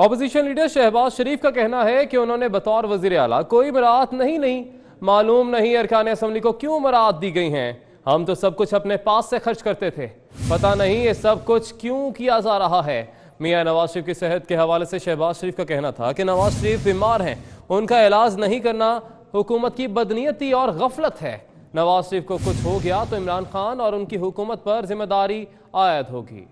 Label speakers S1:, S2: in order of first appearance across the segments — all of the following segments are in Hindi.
S1: ऑपोजिशन लीडर शहबाज शरीफ का कहना है कि उन्होंने बतौर वजीर आला कोई मरात नहीं नहीं मालूम नहीं अरकान असम्बली को क्यों मरात दी गई हैं हम तो सब कुछ अपने पास से खर्च करते थे पता नहीं ये सब कुछ क्यों किया जा रहा है मियाँ नवाज शरीफ की सेहत के हवाले से शहबाज शरीफ का कहना था कि नवाज शरीफ बीमार हैं उनका इलाज नहीं करना हुकूमत की बदनीति और गफलत है नवाज शरीफ को कुछ हो गया तो इमरान खान और उनकी हुकूमत पर जिम्मेदारी आयद होगी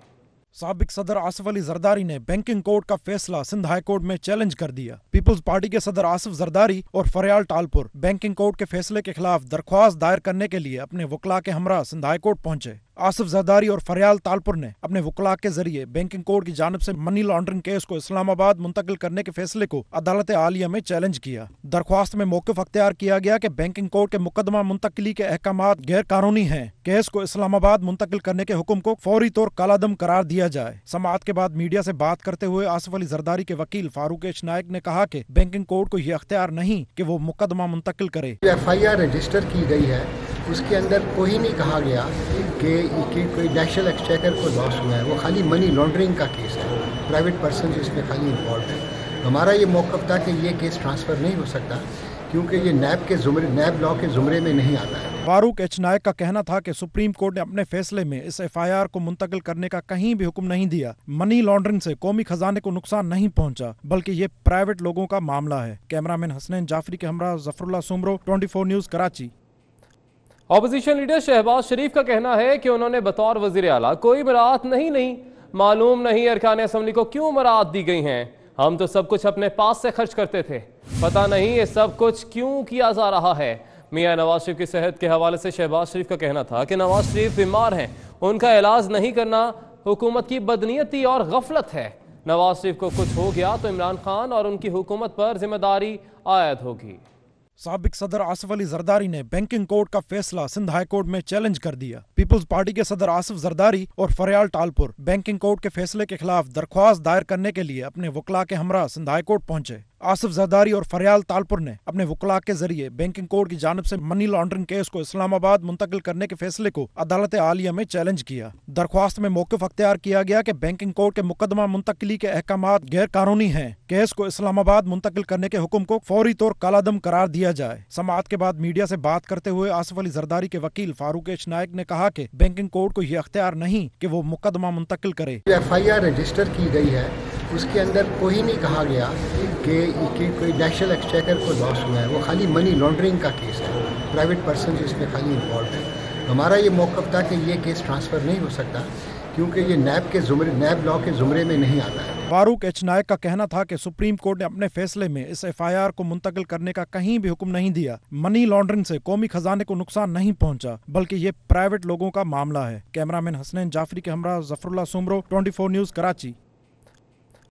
S2: सबक सदर आसिफ अली जरदारी ने बैंकिंग कोर्ट का फैसला सिंध हाई कोर्ट में चैलेंज कर दिया पीपल्स पार्टी के सदर आसिफ जरदारी और फरियाल टालपुर बैंकिंग कोर्ट के फैसले के खिलाफ दरख्वास्त दायर करने के लिए अपने वकला के हमरा सिंध हाई कोर्ट पहुंचे आसिफ जदारी और फरियाल तालपुर ने अपने वकला के जरिए बैंकिंग कोर्ट की जानब से मनी लॉन्ड्रिंग केस को इस्लामाबाद मुंतकिल करने के फैसले को अदालत आलिया में चैलेंज किया दरख्वास्त में मौकफ अख्तियार किया गया कि बैंकिंग कोर्ट के मुकदमा मुंतकली के अहकाम गैर कानूनी है केस को इस्लामाबाद मुंतकिल करने के हुक्म को फौरी तौर कालादम करार दिया जाए समात के बाद मीडिया से बात करते हुए आसिफ अली जरदारी के वकील फारूक नायक ने कहा कि बैंकिंग कोर्ट को यह अख्तियार नहीं कि वो मुकदमा मुंतकिल करे
S3: एफ आई आर रजिस्टर की गई है उसके अंदर कोई नहीं कहा गया कि कोई नेशनल एक्सचेकर को लॉस हुआ है वो खाली मनी लॉन्ड्रिंग का केस है प्राइवेट पर्सन इसमें खाली इन्वॉल्व है हमारा ये मौक़ था कि ये केस ट्रांसफ़र नहीं हो सकता क्योंकि ये नैब के जुमरे नैब लॉ के जुमरे में नहीं आता है फारूक एच नायक का कहना था कि सुप्रीम कोर्ट ने अपने फैसले में इस
S2: एफआईआर को मुंतकिल करने का कहीं भी हुक्म नहीं दिया मनी लॉन्ड्रिंग से कौमी खजाने को नुकसान नहीं पहुंचा बल्कि ये प्राइवेट लोगों का मामला है कैमरामैन हसनैन जाफरी के हमरा Zafarullah Soomro
S1: 24 news Karachi opposition leader Shahbaz Sharif का कहना है कि उन्होंने बतौर वजीर आला कोई मराहत नहीं नहीं मालूम नहीं अरकान असम्बली को क्यों मराहत दी गई हैं हम तो सब कुछ अपने पास से खर्च करते थे पता नहीं ये सब कुछ क्यों किया जा रहा है मियाँ नवाज शरीफ की सेहत के हवाले से शहबाज शरीफ का कहना था कि नवाज शरीफ बीमार हैं उनका इलाज नहीं करना हुकूमत की बदनीयती और गफलत है नवाज शरीफ को कुछ हो गया तो इमरान खान और उनकी हुकूमत पर जिम्मेदारी आयद होगी सबक सदर
S2: आसफ अली जरदारी ने बैंकिंग कोर्ट का फैसला सिंध हाई कोर्ट में चैलेंज कर दिया पीपल्स पार्टी के सदर आसफ जरदारी और फरियाल टालपुर बैंकिंग कोर्ट के फैसले के खिलाफ दरख्वास्त दायर करने के लिए अपने वकला के हमरा सिंध हाई कोर्ट पहुंचे आसिफ जरदारी और फरियाल तालपुर ने अपने वकला के जरिए बैंकिंग कोर्ट की जानब से मनी लॉन्ड्रिंग केस को इस्लामाबाद मुंतकिल करने के फैसले को अदालत आलिया में चैलेंज किया दरख्वास्त में मौकफ अख्तियार किया गया कि बैंकिंग कोर्ट के मुकदमा मुंतकली के अहकाम गैर कानूनी हैं केस को इस्लामाबाद मुंतकिल करने के हुक्म को फौरी तौर कालादम करार दिया जाए समात के बाद मीडिया से बात करते हुए आसिफ अली जरदारी के वकील फारूक नायक ने कहा कि बैंकिंग कोर्ट को यह अख्तियार
S3: नहीं कि वो मुकदमा मुंतकिल करे एफ आई आर रजिस्टर की गई है उसके अंदर कोई नहीं कहा गया कि, कोई नेशनल एक्सचेकर को लॉस हुआ है वो खाली मनी लॉन्ड्रिंग का केस है प्राइवेट पर्सन इसमें खाली इन्वॉल्व है हमारा ये मौक़ था कि ये केस ट्रांसफ़र नहीं हो सकता क्योंकि ये नैब के जुमरे नैब लॉ के जुमरे में नहीं आता है फारूक एच नायक का
S2: कहना था कि सुप्रीम कोर्ट ने अपने फैसले में इस एफआईआर को मुंतकिल करने का कहीं भी हुक्म नहीं दिया मनी लॉन्ड्रिंग से कौमी खजाने को नुकसान नहीं पहुंचा बल्कि ये प्राइवेट लोगों का मामला है कैमरामैन हसनैन जाफरी के हमरा जफरुल्ला सुमरो 24 न्यूज कराची